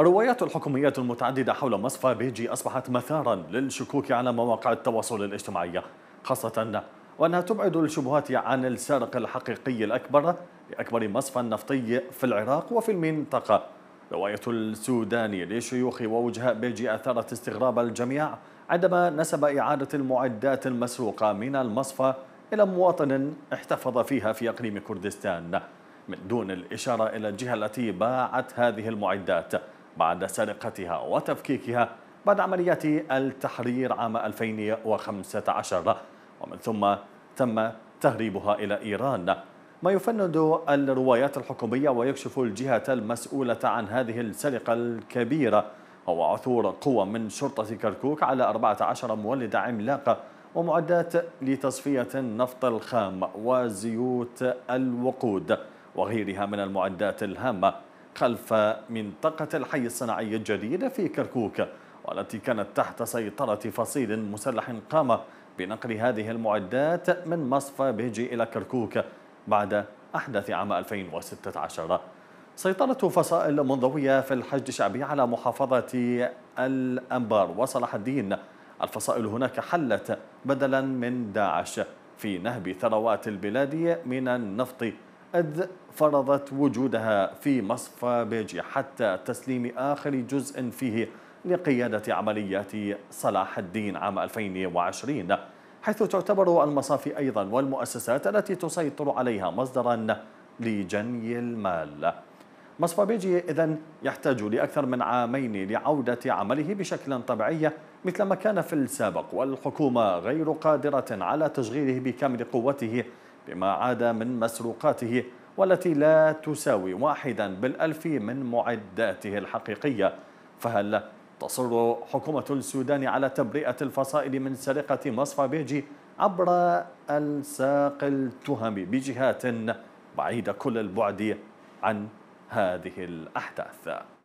الروايات الحكوميات المتعددة حول مصفى بيجي أصبحت مثارا للشكوك على مواقع التواصل الاجتماعي خاصة وأنها تبعد الشبهات عن السارق الحقيقي الأكبر لأكبر مصفى نفطي في العراق وفي المنطقة رواية السوداني لشيوخ ووجهاء بيجي أثارت استغراب الجميع عندما نسب إعادة المعدات المسروقة من المصفى إلى مواطن احتفظ فيها في أقليم كردستان من دون الإشارة إلى الجهة التي باعت هذه المعدات بعد سرقتها وتفكيكها بعد عمليات التحرير عام 2015 ومن ثم تم تهريبها إلى إيران ما يفند الروايات الحكومية ويكشف الجهة المسؤولة عن هذه السرقة الكبيرة هو عثور قوة من شرطة كركوك على 14 مولد عملاقة ومعدات لتصفية النفط الخام وزيوت الوقود وغيرها من المعدات الهامة خلف منطقة الحي الصناعي الجديد في كركوك والتي كانت تحت سيطرة فصيل مسلح قام بنقل هذه المعدات من مصفى بيجي إلى كركوك بعد أحداث عام 2016 سيطرة فصائل منضوية في الحشد الشعبي على محافظة الأنبار وصلاح الدين الفصائل هناك حلت بدلا من داعش في نهب ثروات البلاد من النفط إذ فرضت وجودها في مصفى بيجي حتى تسليم آخر جزء فيه لقيادة عمليات صلاح الدين عام 2020 حيث تعتبر المصافي أيضا والمؤسسات التي تسيطر عليها مصدرا لجني المال مصفى بيجي إذا يحتاج لأكثر من عامين لعودة عمله بشكل طبيعي مثل ما كان في السابق والحكومة غير قادرة على تشغيله بكامل قوته بما عاد من مسروقاته والتي لا تساوي واحدا بالألف من معداته الحقيقية فهل تصر حكومة السودان على تبرئة الفصائل من سرقة مصفى بيجي عبر ألساق التهم بجهات بعيدة كل البعد عن هذه الأحداث